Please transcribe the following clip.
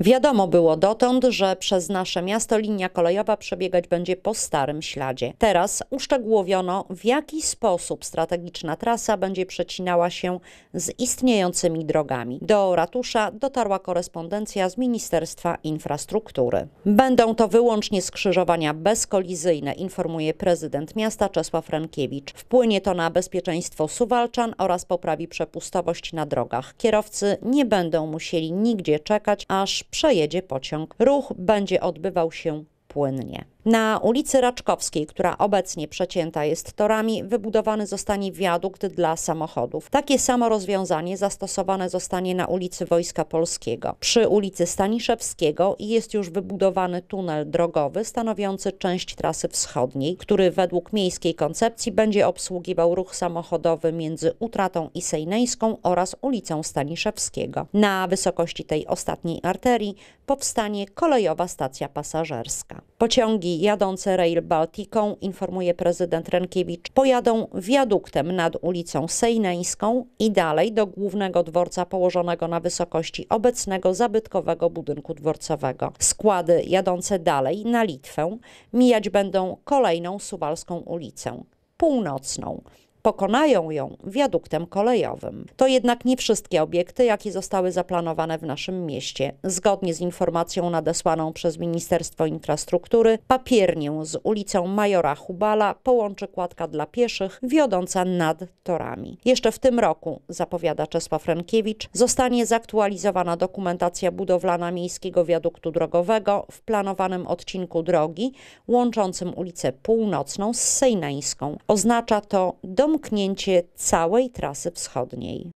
Wiadomo było dotąd, że przez nasze miasto linia kolejowa przebiegać będzie po starym śladzie. Teraz uszczegółowiono, w jaki sposób strategiczna trasa będzie przecinała się z istniejącymi drogami. Do ratusza dotarła korespondencja z Ministerstwa Infrastruktury. Będą to wyłącznie skrzyżowania bezkolizyjne, informuje prezydent miasta Czesław Frankiewicz. Wpłynie to na bezpieczeństwo suwalczan oraz poprawi przepustowość na drogach. Kierowcy nie będą musieli nigdzie czekać, aż przejedzie pociąg. Ruch będzie odbywał się płynnie. Na ulicy Raczkowskiej, która obecnie przecięta jest torami, wybudowany zostanie wiadukt dla samochodów. Takie samo rozwiązanie zastosowane zostanie na ulicy Wojska Polskiego. Przy ulicy Staniszewskiego jest już wybudowany tunel drogowy stanowiący część trasy wschodniej, który według miejskiej koncepcji będzie obsługiwał ruch samochodowy między Utratą i Sejneńską oraz ulicą Staniszewskiego. Na wysokości tej ostatniej arterii powstanie kolejowa stacja pasażerska. Pociągi jadące Rail Balticą, informuje prezydent Renkiewicz, pojadą wiaduktem nad ulicą Sejneńską i dalej do głównego dworca położonego na wysokości obecnego zabytkowego budynku dworcowego. Składy jadące dalej na Litwę mijać będą kolejną suwalską ulicę, północną pokonają ją wiaduktem kolejowym. To jednak nie wszystkie obiekty, jakie zostały zaplanowane w naszym mieście. Zgodnie z informacją nadesłaną przez Ministerstwo Infrastruktury, papiernię z ulicą Majora Hubala połączy kładka dla pieszych wiodąca nad torami. Jeszcze w tym roku, zapowiada Czesław Frankiewicz, zostanie zaktualizowana dokumentacja budowlana miejskiego wiaduktu drogowego w planowanym odcinku drogi łączącym ulicę Północną z Sejnańską. Oznacza to do domknięcie całej trasy wschodniej.